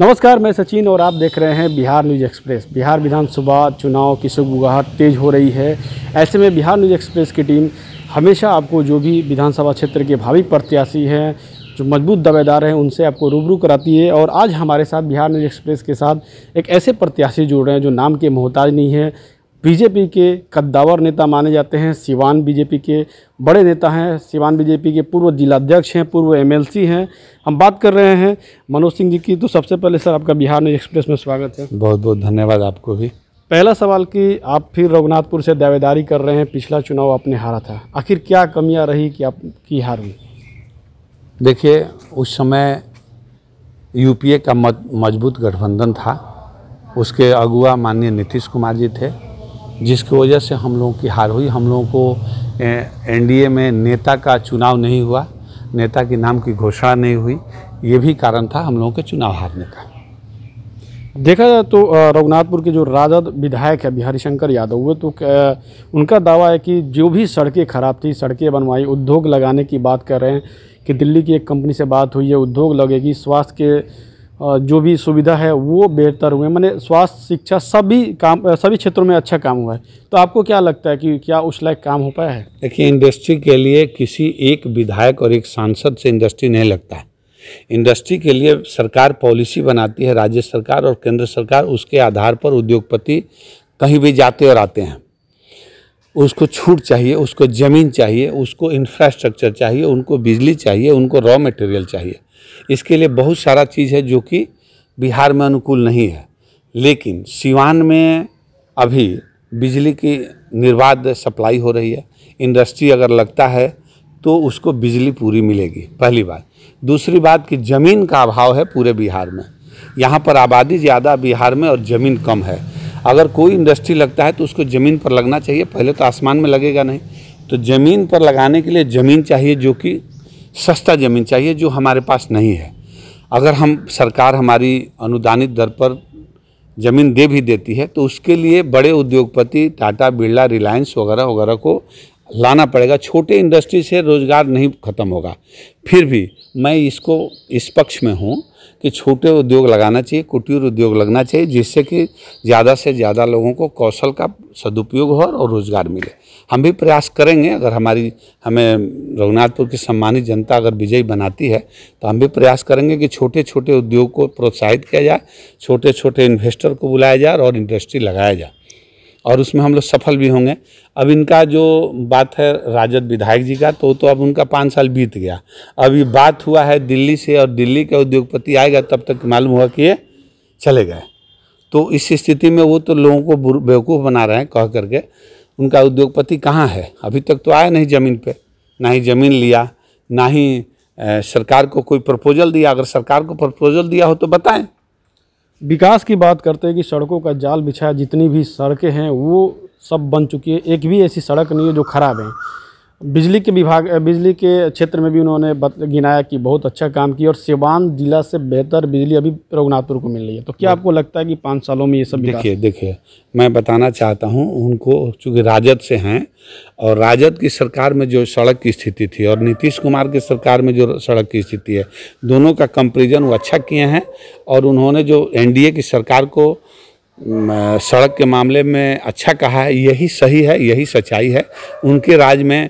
नमस्कार मैं सचिन और आप देख रहे हैं बिहार न्यूज एक्सप्रेस बिहार विधानसभा चुनाव की सुगुगाहट तेज हो रही है ऐसे में बिहार न्यूज एक्सप्रेस की टीम हमेशा आपको जो भी विधानसभा क्षेत्र के भावी प्रत्याशी हैं जो मजबूत दावेदार हैं उनसे आपको रूबरू कराती है और आज हमारे साथ बिहार न्यूज एक्सप्रेस के साथ एक ऐसे प्रत्याशी जुड़ रहे हैं जो नाम के मोहताज नहीं है बीजेपी के कद्दावर नेता माने जाते हैं सिवान बीजेपी के बड़े नेता हैं सिवान बीजेपी के पूर्व जिलाध्यक्ष हैं पूर्व एमएलसी हैं हम बात कर रहे हैं मनोज सिंह जी की तो सबसे पहले सर आपका बिहार न्यूज एक्सप्रेस में स्वागत है बहुत बहुत धन्यवाद आपको भी पहला सवाल कि आप फिर रघुनाथपुर से दावेदारी कर रहे हैं पिछला चुनाव आपने हारा था आखिर क्या कमियाँ रही कि आप की हार हुई देखिए उस समय यूपीए का मजबूत गठबंधन था उसके अगुआ माननीय नीतीश कुमार जी थे जिसकी वजह से हम लोगों की हार हुई हम लोगों को एनडीए में नेता का चुनाव नहीं हुआ नेता के नाम की घोषणा नहीं हुई ये भी कारण था हम लोगों के चुनाव हारने का देखा जाए तो रघुनाथपुर के जो राजद विधायक है बिहारी शंकर यादव वे तो उनका दावा है कि जो भी सड़कें खराब थी सड़कें बनवाई उद्योग लगाने की बात कर रहे हैं कि दिल्ली की एक कंपनी से बात हुई है उद्योग लगेगी स्वास्थ्य के जो भी सुविधा है वो बेहतर हुए मैंने स्वास्थ्य शिक्षा सभी काम सभी क्षेत्रों में अच्छा काम हुआ है तो आपको क्या लगता है कि क्या उस लायक काम हो पाया है देखिए इंडस्ट्री के लिए किसी एक विधायक और एक सांसद से इंडस्ट्री नहीं लगता है इंडस्ट्री के लिए सरकार पॉलिसी बनाती है राज्य सरकार और केंद्र सरकार उसके आधार पर उद्योगपति कहीं भी जाते और आते हैं उसको छूट चाहिए उसको ज़मीन चाहिए उसको इंफ्रास्ट्रक्चर चाहिए उनको बिजली चाहिए उनको रॉ मटेरियल चाहिए इसके लिए बहुत सारा चीज़ है जो कि बिहार में अनुकूल नहीं है लेकिन सिवान में अभी बिजली की निर्बाध सप्लाई हो रही है इंडस्ट्री अगर लगता है तो उसको बिजली पूरी मिलेगी पहली बात दूसरी बात कि ज़मीन का अभाव है पूरे बिहार में यहाँ पर आबादी ज़्यादा बिहार में और ज़मीन कम है अगर कोई इंडस्ट्री लगता है तो उसको ज़मीन पर लगना चाहिए पहले तो आसमान में लगेगा नहीं तो ज़मीन पर लगाने के लिए ज़मीन चाहिए जो कि सस्ता ज़मीन चाहिए जो हमारे पास नहीं है अगर हम सरकार हमारी अनुदानित दर पर ज़मीन दे भी देती है तो उसके लिए बड़े उद्योगपति टाटा बिरला रिलायंस वगैरह वगैरह को लाना पड़ेगा छोटे इंडस्ट्री से रोज़गार नहीं ख़त्म होगा फिर भी मैं इसको इस पक्ष में हूँ कि छोटे उद्योग लगाना चाहिए कुटीर उद्योग लगना चाहिए जिससे कि ज़्यादा से ज़्यादा लोगों को कौशल का सदुपयोग हो और रोज़गार मिले हम भी प्रयास करेंगे अगर हमारी हमें रघुनाथपुर की सम्मानित जनता अगर विजयी बनाती है तो हम भी प्रयास करेंगे कि छोटे छोटे उद्योग को प्रोत्साहित किया जाए छोटे छोटे इन्वेस्टर को बुलाया जाए और इंडस्ट्री लगाया जाए और उसमें हम लोग सफल भी होंगे अब इनका जो बात है राजद विधायक जी का तो तो अब उनका पाँच साल बीत गया अब ये बात हुआ है दिल्ली से और दिल्ली का उद्योगपति आएगा तब तक मालूम हुआ कि ये चले गए तो इस स्थिति में वो तो लोगों को बेवकूफ़ बना रहे हैं कह करके उनका उद्योगपति कहाँ है अभी तक तो आया नहीं ज़मीन पर ना ही ज़मीन लिया ना ही सरकार को कोई प्रपोजल दिया अगर सरकार को प्रपोजल दिया हो तो बताएं विकास की बात करते हैं कि सड़कों का जाल बिछाया जितनी भी सड़कें हैं वो सब बन चुकी है एक भी ऐसी सड़क नहीं है जो ख़राब है बिजली के विभाग बिजली के क्षेत्र में भी उन्होंने गिनाया कि बहुत अच्छा काम किया और सिवान जिला से बेहतर बिजली अभी रघुनाथपुर को मिल रही है तो क्या हाँ। आपको लगता है कि पाँच सालों में ये सब देखिए देखिए मैं बताना चाहता हूँ उनको चूँकि राजद से हैं और राजद की सरकार में जो सड़क की स्थिति थी और नीतीश कुमार की सरकार में जो सड़क की स्थिति है दोनों का कंपेरिजन वो अच्छा किए हैं और उन्होंने जो एन की सरकार को सड़क के मामले में अच्छा कहा है यही सही है यही सच्चाई है उनके राज में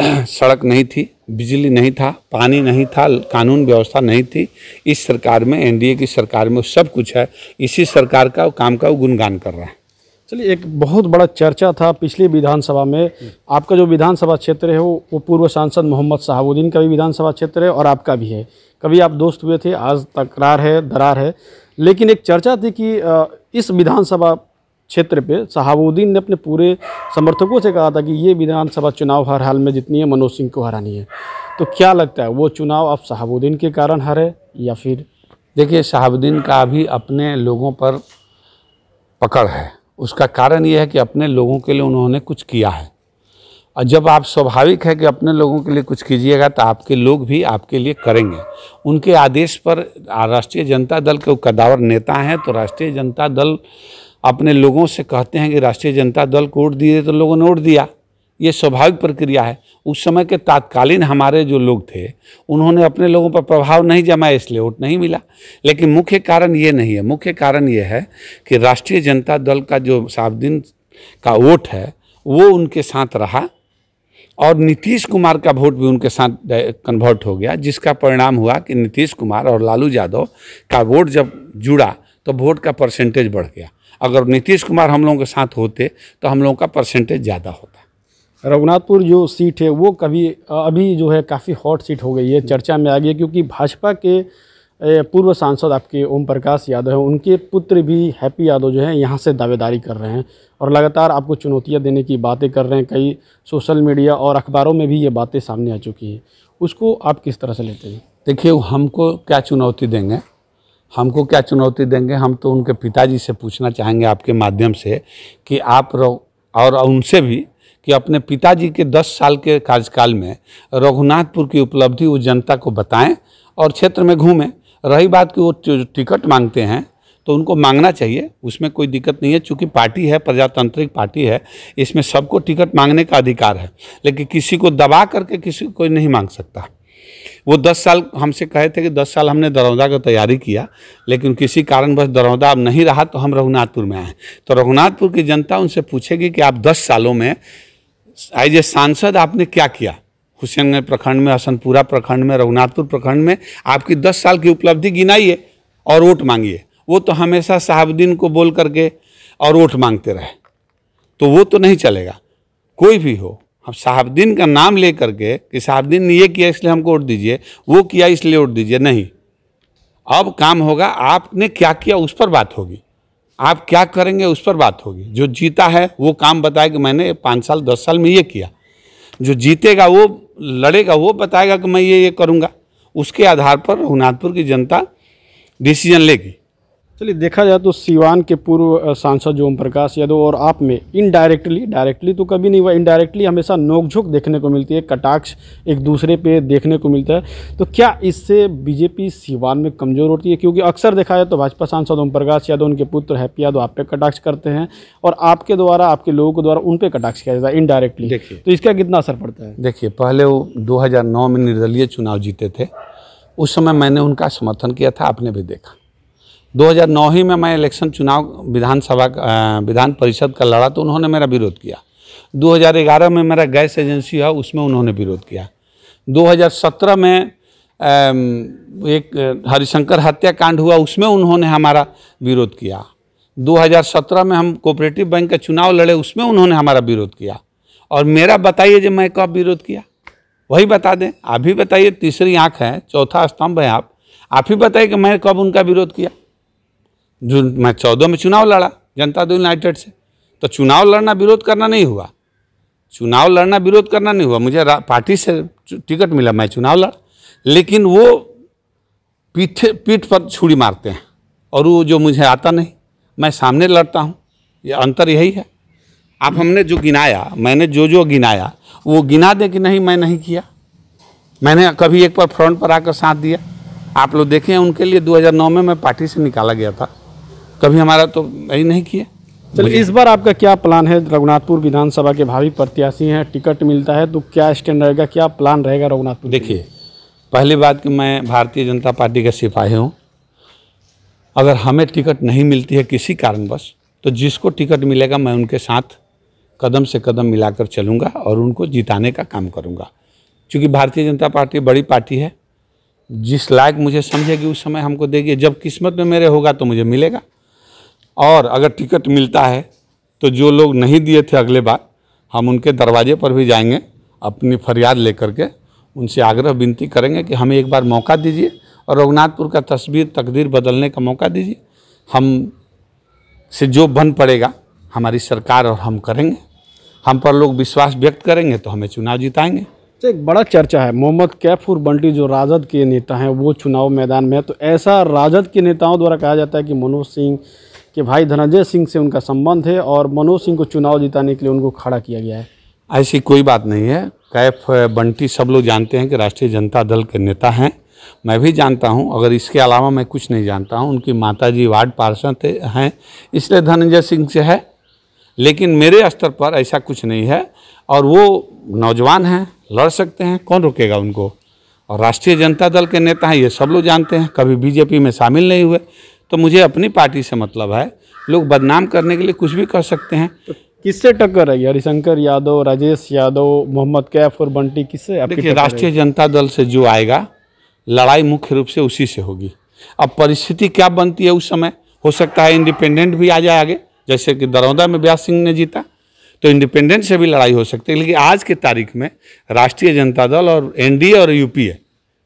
सड़क नहीं थी बिजली नहीं था पानी नहीं था कानून व्यवस्था नहीं थी इस सरकार में एनडीए की सरकार में सब कुछ है इसी सरकार का काम का गुणगान कर रहा है चलिए एक बहुत बड़ा चर्चा था पिछली विधानसभा में आपका जो विधानसभा क्षेत्र है वो वो पूर्व सांसद मोहम्मद शहाबुद्दीन का भी विधानसभा क्षेत्र है और आपका भी है कभी आप दोस्त हुए थे आज तकरार है दरार है लेकिन एक चर्चा थी कि इस विधानसभा क्षेत्र पे शहाबुद्दीन ने अपने पूरे समर्थकों से कहा था कि ये विधानसभा चुनाव हर हाल में जितनी है मनोज सिंह को हरानी है तो क्या लगता है वो चुनाव अब शहाबुद्दीन के कारण हरे या फिर देखिए शहाबुद्दीन का भी अपने लोगों पर पकड़ है उसका कारण ये है कि अपने लोगों के लिए उन्होंने कुछ किया है और जब आप स्वाभाविक है कि अपने लोगों के लिए कुछ कीजिएगा तो आपके लोग भी आपके लिए करेंगे उनके आदेश पर राष्ट्रीय जनता दल के कदावर नेता हैं तो राष्ट्रीय जनता दल अपने लोगों से कहते हैं कि राष्ट्रीय जनता दल को वोट दिए तो लोगों ने वोट दिया ये स्वाभाविक प्रक्रिया है उस समय के तात्कालीन हमारे जो लोग थे उन्होंने अपने लोगों पर प्रभाव नहीं जमाया इसलिए वोट नहीं मिला लेकिन मुख्य कारण ये नहीं है मुख्य कारण ये है कि राष्ट्रीय जनता दल का जो सावधान का वोट है वो उनके साथ रहा और नीतीश कुमार का वोट भी उनके साथ कन्वर्ट हो गया जिसका परिणाम हुआ कि नीतीश कुमार और लालू यादव का वोट जब जुड़ा तो वोट का परसेंटेज बढ़ गया अगर नीतीश कुमार हम लोगों के साथ होते तो हम लोगों का परसेंटेज ज़्यादा होता रघुनाथपुर जो सीट है वो कभी अभी जो है काफ़ी हॉट सीट हो गई है चर्चा में आ गई क्योंकि भाजपा के पूर्व सांसद आपके ओम प्रकाश यादव हैं उनके पुत्र भी हैप्पी यादव जो है यहाँ से दावेदारी कर रहे हैं और लगातार आपको चुनौतियाँ देने की बातें कर रहे हैं कई सोशल मीडिया और अखबारों में भी ये बातें सामने आ चुकी हैं उसको आप किस तरह से लेते हैं देखिए हमको क्या चुनौती देंगे हमको क्या चुनौती देंगे हम तो उनके पिताजी से पूछना चाहेंगे आपके माध्यम से कि आप और उनसे भी कि अपने पिताजी के 10 साल के कार्यकाल में रघुनाथपुर की उपलब्धि वो जनता को बताएं और क्षेत्र में घूमें रही बात कि वो टिकट मांगते हैं तो उनको मांगना चाहिए उसमें कोई दिक्कत नहीं है चूँकि पार्टी है प्रजातांत्रिक पार्टी है इसमें सबको टिकट मांगने का अधिकार है लेकिन किसी को दबा करके किसी को नहीं मांग सकता वो दस साल हमसे कहे थे कि दस साल हमने दरौदा का तैयारी किया लेकिन किसी कारणवश दरौदा अब नहीं रहा तो हम रघुनाथपुर में आए तो रघुनाथपुर की जनता उनसे पूछेगी कि आप दस सालों में एज ए सांसद आपने क्या किया हुसैनगंज प्रखंड में हसनपुरा प्रखंड में रघुनाथपुर प्रखंड में आपकी दस साल की उपलब्धि गिनाइए और वोट मांगिए वो तो हमेशा साहबुद्दीन को बोल करके और वोट मांगते रहे तो वो तो नहीं चलेगा कोई भी हो हम साहबुद्दीन का नाम ले करके कि साहबुद्दीन ने ये किया इसलिए हमको वोट दीजिए वो किया इसलिए वोट दीजिए नहीं अब काम होगा आपने क्या किया उस पर बात होगी आप क्या करेंगे उस पर बात होगी जो जीता है वो काम बताए कि मैंने पाँच साल दस साल में ये किया जो जीतेगा वो लड़ेगा वो बताएगा कि मैं ये ये करूँगा उसके आधार पर रघुनाथपुर की जनता डिसीजन लेगी चलिए देखा जाए तो सीवान के पूर्व सांसद जो ओम प्रकाश यादव और आप में इनडायरेक्टली डायरेक्टली तो कभी नहीं हुआ इनडायरेक्टली हमेशा नोकझोंक देखने को मिलती है कटाक्ष एक दूसरे पे देखने को मिलता है तो क्या इससे बीजेपी सीवान में कमज़ोर होती है क्योंकि अक्सर देखा जाए तो भाजपा सांसद ओम प्रकाश यादव उनके पुत्र हैप्पी यादव आप पे कटाक्ष करते हैं और आपके द्वारा आपके लोगों के द्वारा उन पर कटाक्ष किया जाता है इनडायरेक्टली तो इसका कितना असर पड़ता है देखिए पहले वो दो में निर्दलीय चुनाव जीते थे उस समय मैंने उनका समर्थन किया था आपने भी देखा 2009 ही में मैं इलेक्शन चुनाव विधानसभा विधान परिषद का लड़ा तो उन्होंने मेरा विरोध किया 2011 में मेरा गैस एजेंसी है उसमें उन्होंने विरोध किया 2017 में एक हरिशंकर हत्याकांड हुआ उसमें उन्होंने हमारा विरोध किया 2017 में हम कोऑपरेटिव बैंक का चुनाव लड़े उसमें उन्होंने हमारा विरोध किया और मेरा बताइए जो मैं कब विरोध किया वही बता दें आप ही बताइए तीसरी आँख है चौथा स्तंभ है आप आप ही बताइए कि मैं कब उनका विरोध किया जो मैं चौदह में चुनाव लड़ा जनता दल यूनाइटेड से तो चुनाव लड़ना विरोध करना नहीं हुआ चुनाव लड़ना विरोध करना नहीं हुआ मुझे पार्टी से टिकट मिला मैं चुनाव लड़ा लेकिन वो पीठ पीठ पर छुड़ी मारते हैं और वो जो मुझे आता नहीं मैं सामने लड़ता हूँ ये अंतर यही है आप हमने जो गिनाया मैंने जो जो गिनाया वो गिना दे कि नहीं मैं नहीं किया मैंने कभी एक बार फ्रंट पर आकर साथ दिया आप लोग देखें उनके लिए 2009 में मैं पार्टी से निकाला गया था कभी हमारा तो यही नहीं किया चलिए इस बार आपका क्या प्लान है रघुनाथपुर विधानसभा के भावी प्रत्याशी हैं टिकट मिलता है तो क्या स्टैंड रहेगा क्या प्लान रहेगा रघुनाथपुर देखिए पहली बात कि मैं भारतीय जनता पार्टी का सिपाही हूँ अगर हमें टिकट नहीं मिलती है किसी कारणवश तो जिसको टिकट मिलेगा मैं उनके साथ कदम से कदम मिलाकर चलूँगा और उनको जिताने का काम करूँगा क्योंकि भारतीय जनता पार्टी बड़ी पार्टी है जिस लायक मुझे समझेगी उस समय हमको देगी जब किस्मत में मेरे होगा तो मुझे मिलेगा और अगर टिकट मिलता है तो जो लोग नहीं दिए थे अगले बार हम उनके दरवाजे पर भी जाएंगे अपनी फरियाद लेकर के उनसे आग्रह विनती करेंगे कि हमें एक बार मौका दीजिए और रघुनाथपुर का तस्वीर तकदीर बदलने का मौका दीजिए हम से जो बन पड़ेगा हमारी सरकार और हम करेंगे हम पर लोग विश्वास व्यक्त करेंगे तो हमें चुनाव जिताएंगे तो एक बड़ा चर्चा है मोहम्मद कैफूर बंटी जो राजद के नेता हैं वो चुनाव मैदान में है तो ऐसा राजद के नेताओं द्वारा कहा जाता है कि मनोज सिंह कि भाई धनंजय सिंह से उनका संबंध है और मनोज सिंह को चुनाव जिताने के लिए उनको खड़ा किया गया है ऐसी कोई बात नहीं है कैफ बंटी सब लोग जानते हैं कि राष्ट्रीय जनता दल के नेता हैं मैं भी जानता हूं अगर इसके अलावा मैं कुछ नहीं जानता हूं उनकी माताजी वार्ड पार्षद हैं इसलिए धनंजय सिंह से है लेकिन मेरे स्तर पर ऐसा कुछ नहीं है और वो नौजवान हैं लड़ सकते हैं कौन रुकेगा उनको और राष्ट्रीय जनता दल के नेता हैं ये सब लोग जानते हैं कभी बीजेपी में शामिल नहीं हुए तो मुझे अपनी पार्टी से मतलब है लोग बदनाम करने के लिए कुछ भी कर सकते हैं तो किससे टक्कर है हरिशंकर यादव राजेश यादव मोहम्मद कैफ और बंटी किससे देखिए राष्ट्रीय जनता दल से जो आएगा लड़ाई मुख्य रूप से उसी से होगी अब परिस्थिति क्या बनती है उस समय हो सकता है इंडिपेंडेंट भी आ जाए आगे जैसे कि दरौदा में ब्यास सिंह ने जीता तो इंडिपेंडेंट से भी लड़ाई हो सकती है लेकिन आज के तारीख में राष्ट्रीय जनता दल और एनडीए और यूपीए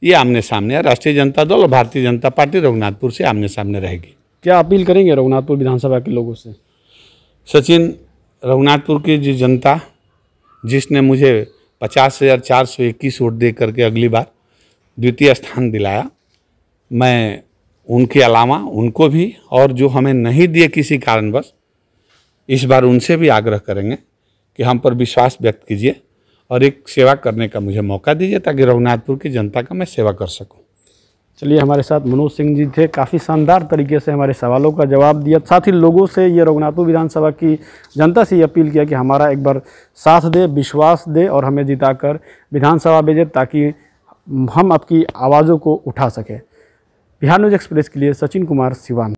ये आमने सामने है राष्ट्रीय जनता दल और भारतीय जनता पार्टी रघुनाथपुर से आमने सामने रहेगी क्या अपील करेंगे रघुनाथपुर विधानसभा के लोगों से सचिन रघुनाथपुर की जो जनता जिसने मुझे पचास हज़ार चार सौ इक्कीस वोट दे करके अगली बार द्वितीय स्थान दिलाया मैं उनके अलावा उनको भी और जो हमें नहीं दिए किसी कारणवश इस बार उनसे भी आग्रह करेंगे कि हम पर विश्वास व्यक्त कीजिए और एक सेवा करने का मुझे मौका दीजिए ताकि रघुनाथपुर की जनता का मैं सेवा कर सकूँ चलिए हमारे साथ मनोज सिंह जी थे काफ़ी शानदार तरीके से हमारे सवालों का जवाब दिया साथ ही लोगों से ये रघुनाथपुर विधानसभा की जनता से ये अपील किया कि हमारा एक बार साथ दे विश्वास दे और हमें जिताकर विधानसभा भेजे ताकि हम आपकी आवाज़ों को उठा सकें बिहार न्यूज एक्सप्रेस के लिए सचिन कुमार सिवान